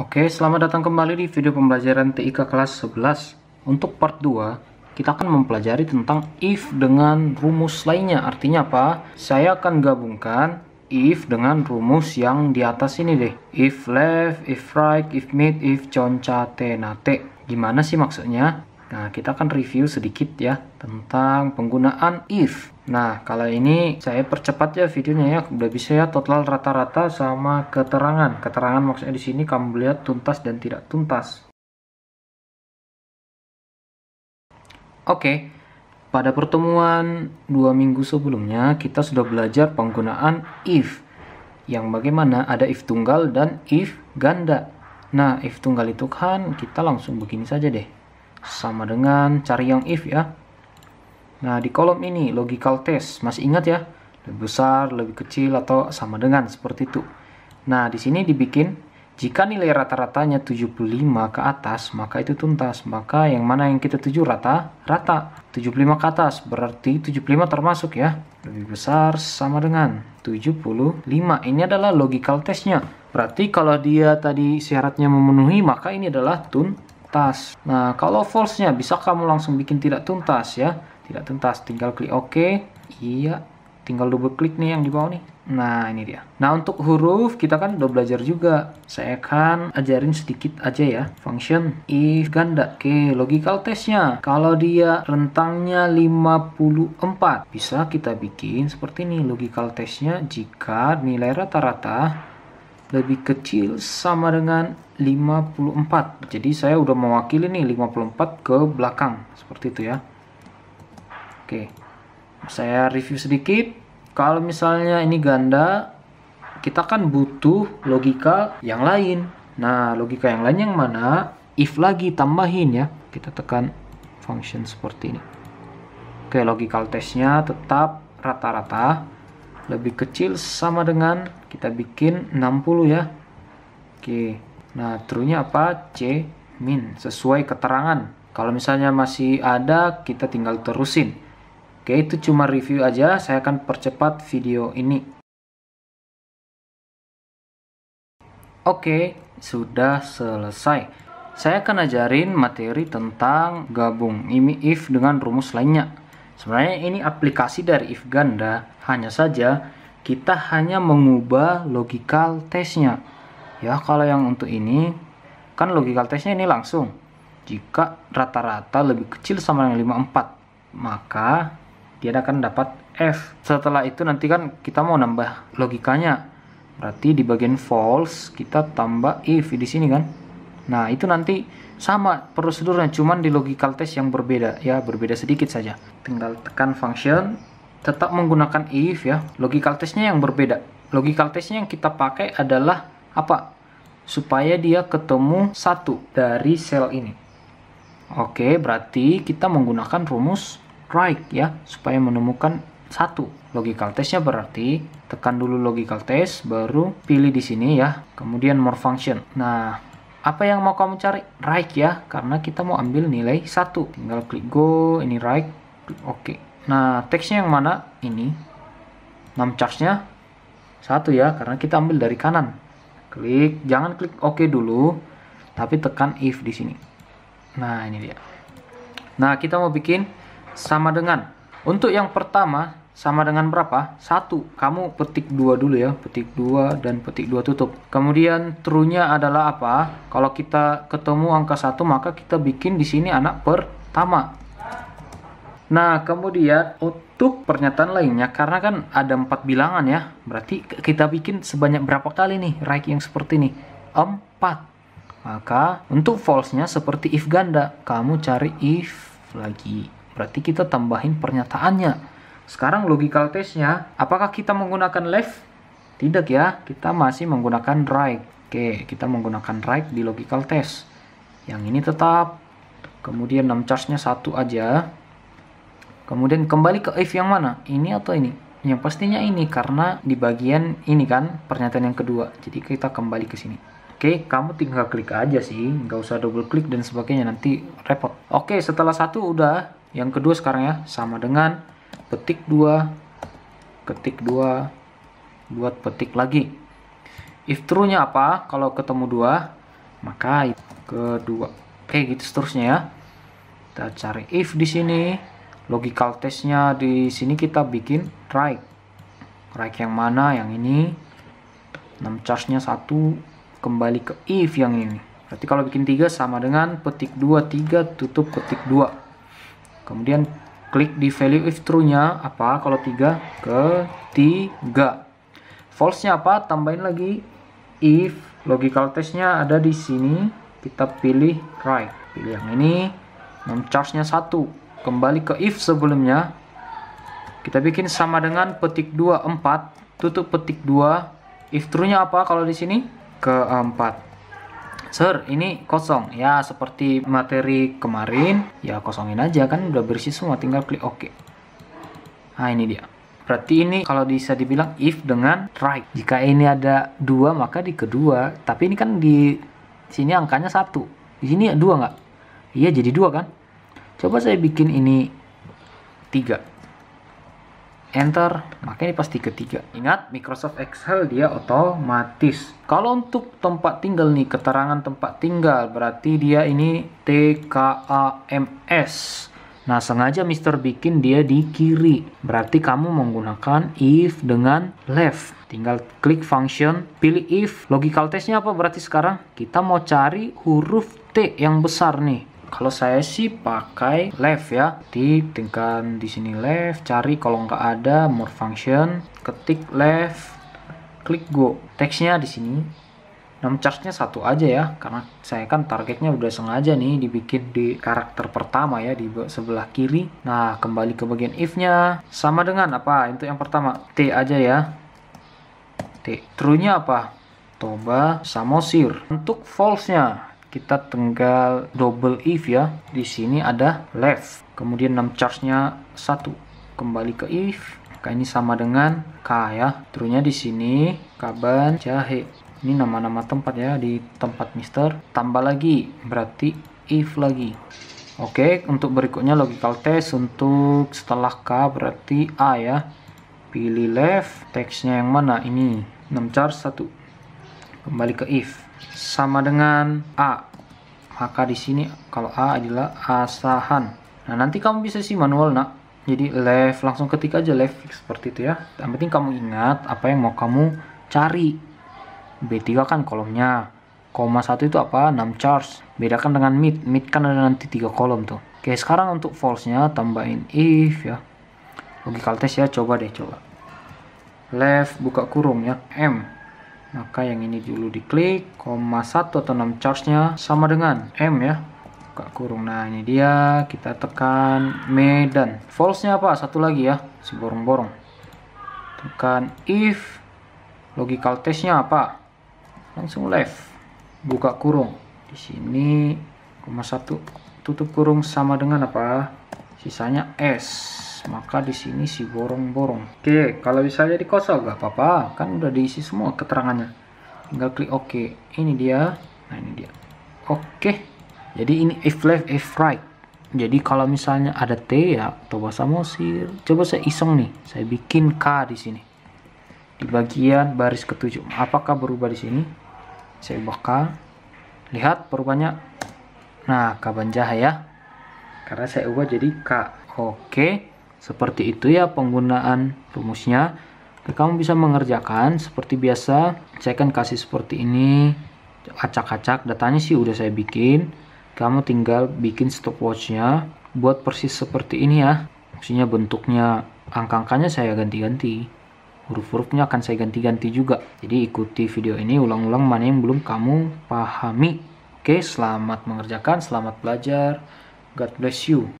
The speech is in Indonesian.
Oke, selamat datang kembali di video pembelajaran TIK kelas 11. Untuk part 2, kita akan mempelajari tentang if dengan rumus lainnya. Artinya apa? Saya akan gabungkan if dengan rumus yang di atas ini deh. If left, if right, if mid, if concatenate. Gimana sih maksudnya? Nah, kita akan review sedikit ya tentang penggunaan if. Nah, kalau ini saya percepat ya videonya ya. Udah bisa ya total rata-rata sama keterangan. Keterangan maksudnya di sini kamu lihat tuntas dan tidak tuntas. Oke, pada pertemuan dua minggu sebelumnya kita sudah belajar penggunaan if. Yang bagaimana ada if tunggal dan if ganda. Nah, if tunggal itu kan kita langsung begini saja deh sama dengan cari yang if ya. Nah, di kolom ini logical test, masih ingat ya? Lebih besar, lebih kecil, atau sama dengan, seperti itu. Nah, di sini dibikin, jika nilai rata-ratanya 75 ke atas, maka itu tuntas. Maka yang mana yang kita tuju rata? Rata. 75 ke atas, berarti 75 termasuk ya. Lebih besar sama dengan 75. Ini adalah logical testnya. Berarti kalau dia tadi syaratnya memenuhi, maka ini adalah tun tuntas. Nah, kalau false-nya bisa kamu langsung bikin tidak tuntas ya. Tidak tuntas, tinggal klik OK. Iya, tinggal double klik nih yang di bawah nih. Nah, ini dia. Nah, untuk huruf kita kan udah belajar juga. Saya akan ajarin sedikit aja ya. Function if ganda. Oke, logical testnya. Kalau dia rentangnya 54, bisa kita bikin seperti ini logical testnya jika nilai rata-rata lebih kecil sama dengan 54 jadi saya udah mewakili nih 54 ke belakang seperti itu ya oke saya review sedikit kalau misalnya ini ganda kita kan butuh logika yang lain nah logika yang lain yang mana if lagi tambahin ya kita tekan function seperti ini oke logical testnya tetap rata-rata lebih kecil sama dengan kita bikin 60 ya oke nah nya apa C min sesuai keterangan kalau misalnya masih ada kita tinggal terusin oke itu cuma review aja saya akan percepat video ini oke sudah selesai saya akan ajarin materi tentang gabung ini IF dengan rumus lainnya Sebenarnya ini aplikasi dari if ganda, hanya saja kita hanya mengubah logical testnya. Ya, kalau yang untuk ini, kan logical testnya ini langsung. Jika rata-rata lebih kecil sama dengan 54, maka dia akan dapat F. Setelah itu nanti kan kita mau nambah logikanya. Berarti di bagian false kita tambah if di sini kan. Nah, itu nanti sama prosedurnya cuman di logical test yang berbeda ya, berbeda sedikit saja. Tinggal tekan function tetap menggunakan if ya. Logical testnya yang berbeda. Logical testnya yang kita pakai adalah apa? Supaya dia ketemu satu dari sel ini. Oke, berarti kita menggunakan rumus right ya supaya menemukan satu. Logical testnya berarti tekan dulu logical test, baru pilih di sini ya, kemudian more function. Nah, apa yang mau kamu cari? Right ya, karena kita mau ambil nilai satu Tinggal klik go, ini right, oke. Okay. Nah, teksnya yang mana? Ini. 6 charge-nya satu ya, karena kita ambil dari kanan. Klik, jangan klik oke dulu, tapi tekan if di sini. Nah, ini dia. Nah, kita mau bikin sama dengan. Untuk yang pertama, sama dengan berapa? satu Kamu petik dua dulu ya, petik dua dan petik dua tutup. Kemudian true-nya adalah apa? Kalau kita ketemu angka satu maka kita bikin di sini anak pertama. Nah, kemudian untuk pernyataan lainnya karena kan ada empat bilangan ya. Berarti kita bikin sebanyak berapa kali nih right yang seperti ini? empat Maka untuk false-nya seperti if ganda, kamu cari if lagi. Berarti kita tambahin pernyataannya sekarang logical testnya, apakah kita menggunakan left? Tidak ya, kita masih menggunakan right. Oke, kita menggunakan right di logical test. Yang ini tetap. Kemudian 6 charge-nya satu aja. Kemudian kembali ke if yang mana? Ini atau ini? Yang pastinya ini karena di bagian ini kan pernyataan yang kedua. Jadi kita kembali ke sini. Oke, kamu tinggal klik aja sih, nggak usah double klik dan sebagainya nanti repot. Oke, setelah satu udah, yang kedua sekarang ya sama dengan petik 2 ketik 2 buat petik lagi if true nya apa kalau ketemu 2 maka kedua oke gitu seterusnya ya kita cari if di sini logical test-nya di sini kita bikin right right yang mana yang ini 6 charge nya 1 kembali ke if yang ini berarti kalau bikin 3 sama dengan petik 2 3 tutup petik 2 kemudian klik di value if true-nya apa kalau 3 ke 3 false-nya apa tambahin lagi if logical test-nya ada di sini kita pilih right pilih yang ini non charge-nya 1 kembali ke if sebelumnya kita bikin sama dengan petik 2 4 tutup petik 2 if true-nya apa kalau di sini ke keempat Sir, ini kosong. Ya, seperti materi kemarin, ya kosongin aja kan udah bersih semua, tinggal klik OK. Nah, ini dia. Berarti ini kalau bisa dibilang if dengan right. Jika ini ada dua maka di kedua, tapi ini kan di sini angkanya satu. Di sini dua nggak? Iya, jadi dua kan? Coba saya bikin ini tiga enter, makanya ini pasti ketiga. Ingat, Microsoft Excel dia otomatis. Kalau untuk tempat tinggal nih, keterangan tempat tinggal, berarti dia ini TKAMS. Nah, sengaja Mister bikin dia di kiri. Berarti kamu menggunakan if dengan left. Tinggal klik function, pilih if. Logical testnya apa berarti sekarang? Kita mau cari huruf T yang besar nih. Kalau saya sih pakai left ya. tingkan di sini left, cari kalau nggak ada more function, ketik left, klik go. Teksnya di sini. Nom charge-nya satu aja ya, karena saya kan targetnya udah sengaja nih dibikin di karakter pertama ya, di sebelah kiri. Nah, kembali ke bagian if-nya. Sama dengan apa? Itu yang pertama, T aja ya. T. True-nya apa? Toba Samosir. Untuk false-nya, kita tinggal double if ya di sini ada left kemudian 6 charge nya 1 kembali ke if K ini sama dengan K ya turunnya di sini kaban jahe ini nama-nama tempat ya di tempat mister tambah lagi berarti if lagi Oke, untuk berikutnya logical test untuk setelah K berarti A ya. Pilih left, teksnya yang mana? Ini 6 charge 1. Kembali ke if sama dengan A. Maka di sini kalau A adalah asahan. Nah, nanti kamu bisa sih manual, Nak. Jadi left langsung ketik aja left seperti itu ya. Yang penting kamu ingat apa yang mau kamu cari. B3 kan kolomnya. Koma 1 itu apa? 6 charge. Bedakan dengan mid. Mid kan ada nanti 3 kolom tuh. Oke, sekarang untuk false-nya tambahin if ya. Logical test ya, coba deh coba. Left buka kurung ya, M maka yang ini dulu diklik koma satu atau 6 charge-nya sama dengan M ya buka kurung nah ini dia kita tekan Medan false-nya apa satu lagi ya si borong-borong tekan if logical test-nya apa langsung left buka kurung di sini koma satu tutup kurung sama dengan apa sisanya S maka di sini si borong-borong. Oke, kalau misalnya dikosong gak apa-apa, kan udah diisi semua keterangannya. Tinggal klik OK. Ini dia. Nah, ini dia. Oke. Jadi ini if left, if right. Jadi kalau misalnya ada T ya, coba bahasa si, coba saya iseng nih, saya bikin K di sini. Di bagian baris ketujuh. Apakah berubah di sini? Saya ubah K. Lihat perubahannya. Nah, kaban jahat ya. Karena saya ubah jadi K. Oke. Seperti itu ya penggunaan rumusnya. Kamu bisa mengerjakan seperti biasa. Saya akan kasih seperti ini. Acak-acak datanya sih udah saya bikin. Kamu tinggal bikin stopwatchnya. Buat persis seperti ini ya. Maksudnya bentuknya angka-angkanya saya ganti-ganti. Huruf-hurufnya akan saya ganti-ganti juga. Jadi ikuti video ini ulang-ulang mana yang belum kamu pahami. Oke, selamat mengerjakan, selamat belajar. God bless you.